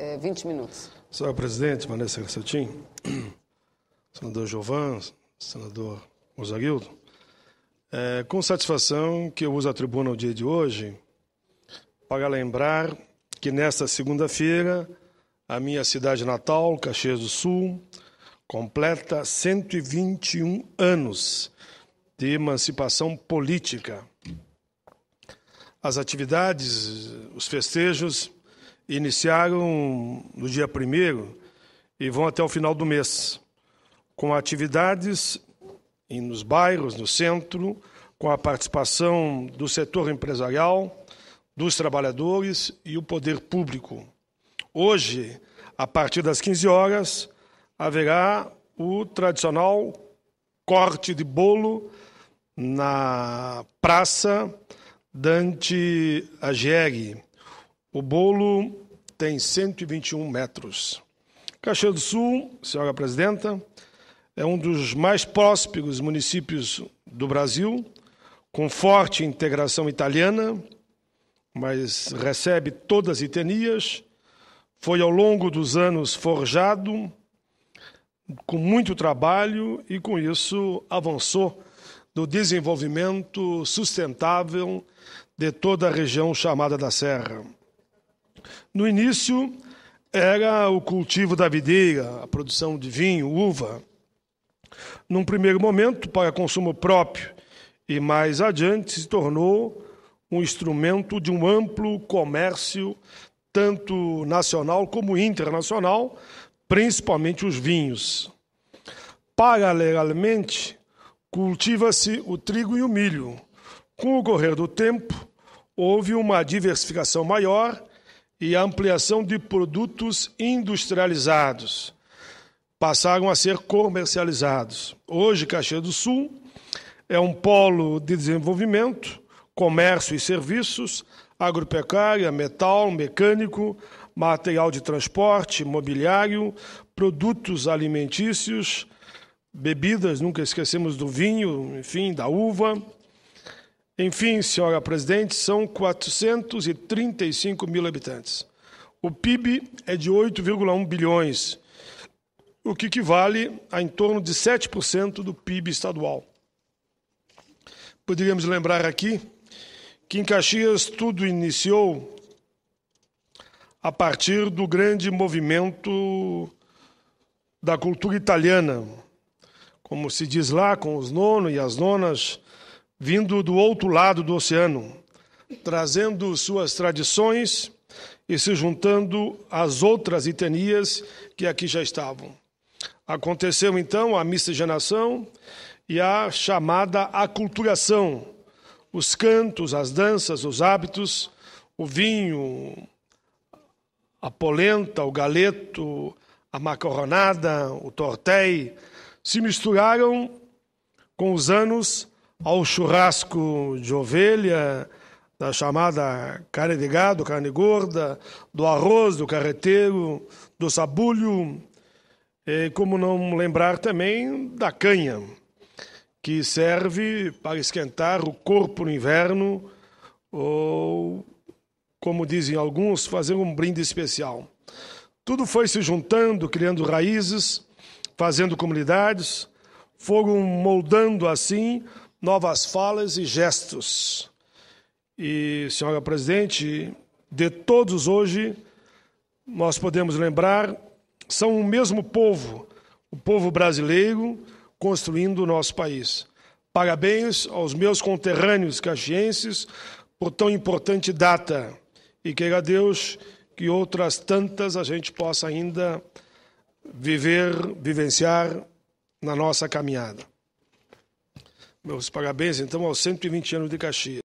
é, 20 minutos. Senhora presidente, Vanessa Gracetim, senador Giovan, senador Osaguildo, é, com satisfação que eu uso a tribuna no dia de hoje para lembrar que nesta segunda-feira a minha cidade natal, Caxias do Sul, completa 121 anos de emancipação política. As atividades, os festejos iniciaram no dia 1 e vão até o final do mês, com atividades nos bairros, no centro, com a participação do setor empresarial, dos trabalhadores e o poder público. Hoje, a partir das 15 horas, haverá o tradicional corte de bolo na Praça Dante Agieri o bolo tem 121 metros. Caxias do Sul, senhora presidenta, é um dos mais prósperos municípios do Brasil, com forte integração italiana, mas recebe todas as etnias. Foi ao longo dos anos forjado com muito trabalho e com isso avançou no desenvolvimento sustentável de toda a região chamada da Serra. No início era o cultivo da videira, a produção de vinho, uva. Num primeiro momento, para consumo próprio, e mais adiante se tornou um instrumento de um amplo comércio, tanto nacional como internacional, principalmente os vinhos. Paralelamente, cultiva-se o trigo e o milho. Com o correr do tempo, houve uma diversificação maior e a ampliação de produtos industrializados passaram a ser comercializados. Hoje, Caxias do Sul é um polo de desenvolvimento, comércio e serviços, agropecuária, metal, mecânico, material de transporte, mobiliário, produtos alimentícios, bebidas, nunca esquecemos do vinho, enfim, da uva, enfim, senhora presidente, são 435 mil habitantes. O PIB é de 8,1 bilhões, o que equivale a em torno de 7% do PIB estadual. Poderíamos lembrar aqui que em Caxias tudo iniciou a partir do grande movimento da cultura italiana, como se diz lá, com os nonos e as nonas vindo do outro lado do oceano, trazendo suas tradições e se juntando às outras etnias que aqui já estavam. Aconteceu então a miscigenação e a chamada aculturação, os cantos, as danças, os hábitos, o vinho, a polenta, o galeto, a macarronada, o tortei, se misturaram com os anos ao churrasco de ovelha, da chamada carne de gado, carne gorda, do arroz, do carreteiro, do sabulho, e como não lembrar também da canha, que serve para esquentar o corpo no inverno ou, como dizem alguns, fazer um brinde especial. Tudo foi se juntando, criando raízes, fazendo comunidades, foram moldando assim novas falas e gestos. E, senhora presidente, de todos hoje, nós podemos lembrar, são o mesmo povo, o povo brasileiro, construindo o nosso país. Parabéns aos meus conterrâneos caxienses por tão importante data. E queira Deus que outras tantas a gente possa ainda viver, vivenciar na nossa caminhada. Meus parabéns, então, aos 120 anos de Caxias.